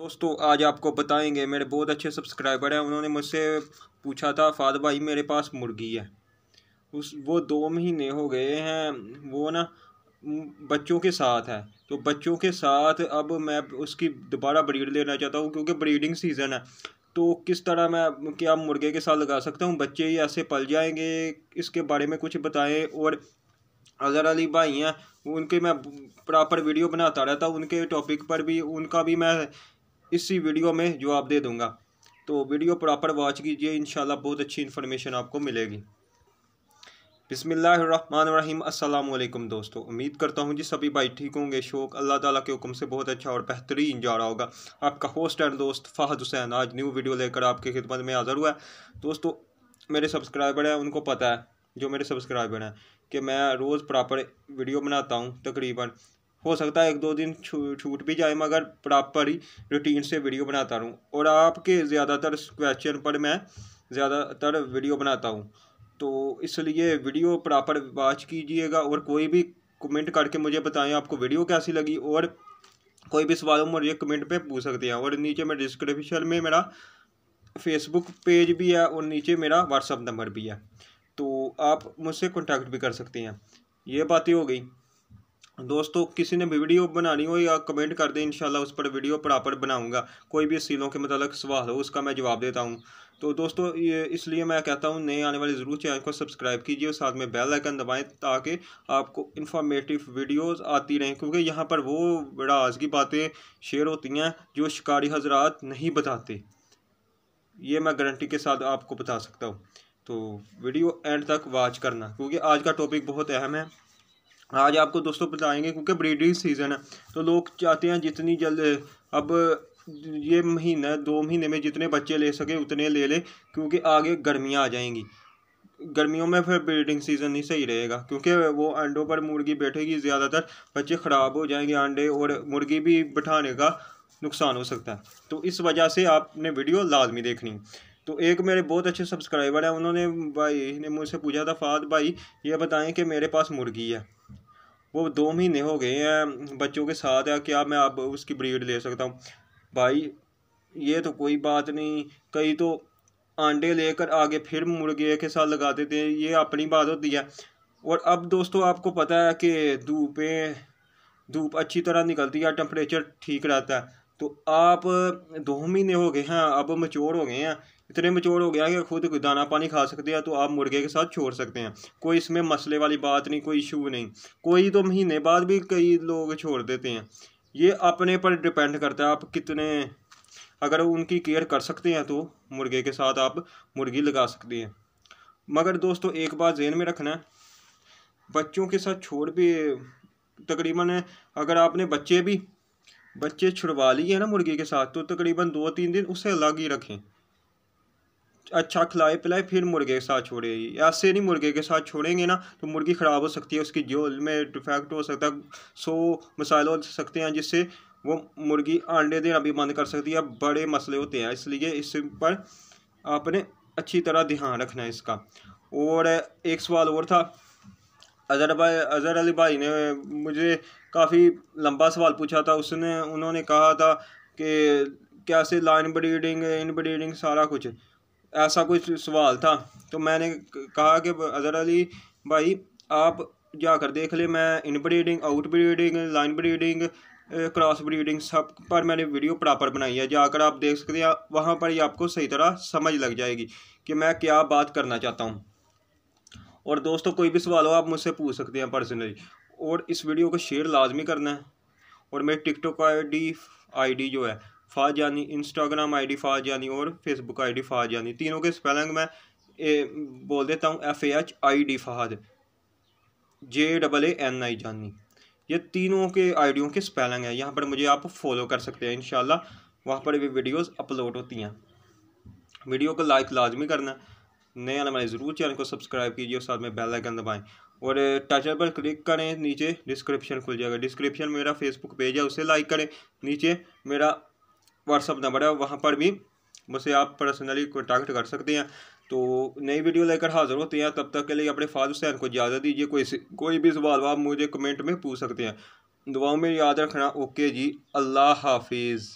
दोस्तों आज आपको बताएंगे मेरे बहुत अच्छे सब्सक्राइबर हैं उन्होंने मुझसे पूछा था फाद भाई मेरे पास मुर्गी है उस वो दो महीने हो गए हैं वो ना बच्चों के साथ है तो बच्चों के साथ अब मैं उसकी दोबारा ब्रीड लेना चाहता हूँ क्योंकि ब्रीडिंग सीज़न है तो किस तरह मैं क्या मुर्गे के साथ लगा सकता हूँ बच्चे ही ऐसे पल जाएंगे इसके बारे में कुछ बताएं और अजहर अली भाई हैं उनके मैं प्रॉपर वीडियो बनाता रहता हूँ उनके टॉपिक पर भी उनका भी मैं इसी वीडियो में जवाब दे दूँगा तो वीडियो प्रॉपर वॉच कीजिए इन बहुत अच्छी इन्फॉर्मेशन आपको मिलेगी बिसमीम् अल्लाम दोस्तों उम्मीद करता हूँ जी सभी भाई ठीक होंगे शौक अल्लाह ताला के हुक्म से बहुत अच्छा और बेहतरीन जा रहा होगा आपका होस्ट एंड दोस्त फ़ाहद हुसैन आज न्यू वीडियो लेकर आपकी खिदमत में हाज़र हुआ है दोस्तों मेरे सब्सक्राइबर हैं उनको पता है जो मेरे सब्सक्राइबर हैं कि मैं रोज़ प्रॉपर वीडियो बनाता हूँ तकरीबन हो सकता है एक दो दिन छूट भी जाए मगर प्रॉपर ही रूटीन से वीडियो बनाता रहूँ और आपके ज़्यादातर क्वेश्चन पर मैं ज़्यादातर वीडियो बनाता हूँ तो इसलिए वीडियो प्रॉपर वॉच कीजिएगा और कोई भी कमेंट करके मुझे बताएं आपको वीडियो कैसी लगी और कोई भी सवाल हो मुझे कमेंट पे पूछ सकते हैं और नीचे में डिस्क्रिप्शन में मेरा फेसबुक पेज भी है और नीचे मेरा व्हाट्सअप नंबर भी है तो आप मुझसे कॉन्टैक्ट भी कर सकते हैं ये बातें हो गई दोस्तों किसी ने भी वीडियो बनानी हो या कमेंट कर दें इंशाल्लाह उस पर वीडियो प्रॉपर बनाऊंगा कोई भी सीलों के मतलब सवाल हो उसका मैं जवाब देता हूं तो दोस्तों ये इसलिए मैं कहता हूं नए आने वाले ज़रूर चैनल को सब्सक्राइब कीजिए और साथ में बेल आइकन दबाएं ताकि आपको इन्फॉर्मेटिव वीडियोस आती रहें क्योंकि यहाँ पर वो आज की बातें शेयर होती हैं जो शिकारी हजरात नहीं बताते ये मैं गारंटी के साथ आपको बता सकता हूँ तो वीडियो एंड तक वॉच करना क्योंकि आज का टॉपिक बहुत अहम है आज आपको दोस्तों बताएंगे क्योंकि ब्रीडिंग सीज़न है तो लोग चाहते हैं जितनी जल्द अब ये महीना दो महीने में जितने बच्चे ले सके उतने ले ले क्योंकि आगे गर्मियाँ आ जाएंगी गर्मियों में फिर ब्रीडिंग सीज़न नहीं सही रहेगा क्योंकि वो अंडों पर मुर्गी बैठेगी ज़्यादातर बच्चे ख़राब हो जाएंगे अंडे और मुर्गी भी बैठाने का नुकसान हो सकता है तो इस वजह से आपने वीडियो लाजमी देखनी तो एक मेरे बहुत अच्छे सब्सक्राइबर हैं उन्होंने भाई ने मुझसे पूछा था फाद भाई ये बताएं कि मेरे पास मुर्गी है वो दो महीने हो गए हैं बच्चों के साथ है क्या मैं अब उसकी ब्रीड ले सकता हूँ भाई ये तो कोई बात नहीं कई तो अंडे लेकर आगे फिर मुर्गे के साथ लगा देते हैं ये अपनी बात होती है और अब दोस्तों आपको पता है कि धूपें धूप अच्छी तरह निकलती है टेम्परेचर ठीक रहता है तो आप दो महीने हो गए हैं अब मच्योर हो गए हैं इतने मचोड़ हो गया कि खुद दाना पानी खा सकते हैं तो आप मुर्गे के साथ छोड़ सकते हैं कोई इसमें मसले वाली बात नहीं कोई इशू नहीं कोई तो महीने बाद भी कई लोग छोड़ देते हैं ये अपने पर डिपेंड करता है आप कितने अगर उनकी केयर कर सकते हैं तो मुर्गे के साथ आप मुर्गी लगा सकते हैं मगर दोस्तों एक बात जहन में रखना है बच्चों के साथ छोड़ भी तकरीबन अगर आपने बच्चे भी बच्चे छुड़वा लिए हैं ना मुर्गी के साथ तो तकरीबन दो तीन दिन उसे अलग ही रखें अच्छा खिलाए पिलाए फिर मुर्गे के साथ छोड़े ऐसे नहीं मुर्गे के साथ छोड़ेंगे ना तो मुर्गी ख़राब हो सकती है उसकी जोल में डिफेक्ट हो सकता है सो मसाइल हो सकते हैं जिससे वो मुर्गी अंडे देना भी बंद कर सकती है बड़े मसले होते हैं इसलिए इस पर आपने अच्छी तरह ध्यान रखना है इसका और एक सवाल और था अजहर भाई अजहर अली भाई ने मुझे काफ़ी लंबा सवाल पूछा था उसने उन्होंने कहा था कि कैसे लाइन ब्रीडिंग इन ब्रीडिंग सारा कुछ ऐसा कोई सवाल था तो मैंने कहा कि अज़हर अली भाई आप जाकर देख ले मैं inbreeding outbreeding line breeding crossbreeding सब पर मैंने वीडियो प्रॉपर बनाई है जाकर आप देख सकते हैं वहाँ पर ही आपको सही तरह समझ लग जाएगी कि मैं क्या बात करना चाहता हूँ और दोस्तों कोई भी सवाल हो आप मुझसे पूछ सकते हैं पर्सनली और इस वीडियो को शेयर लाजमी करना है और मेरी TikTok I D I D जो है फाज यानी इंस्टाग्राम आईडी फाज यानी और फेसबुक आईडी फाज यानी तीनों के स्पेलिंग मैं ए, बोल देता हूँ F A H I D Fahad J double A N I Jani ये तीनों के आईडियों के स्पेलिंग है यहाँ पर मुझे आप फॉलो कर सकते हैं इन वहाँ पर भी वीडियोस अपलोड होती हैं वीडियो को लाइक लाजमी करना नए आने वाले ज़रूर चैनल को सब्सक्राइब कीजिए और साथ में बेल आइकन दबाएं और टचर पर क्लिक करें नीचे डिस्क्रिप्शन खुल जाएगा डिस्क्रिप्शन मेरा फेसबुक पेज है उसे लाइक करें नीचे मेरा व्हाट्सअप नंबर है वहाँ पर भी मुझसे आप पर्सनली कॉन्टैक्ट कर सकते हैं तो नई वीडियो लेकर हाजिर होते हैं तब तक के लिए अपने फादर हुसैन को इजाज़त दीजिए कोई कोई भी सवाल आप मुझे कमेंट में पूछ सकते हैं दुआओं में याद रखना ओके जी अल्लाह हाफिज़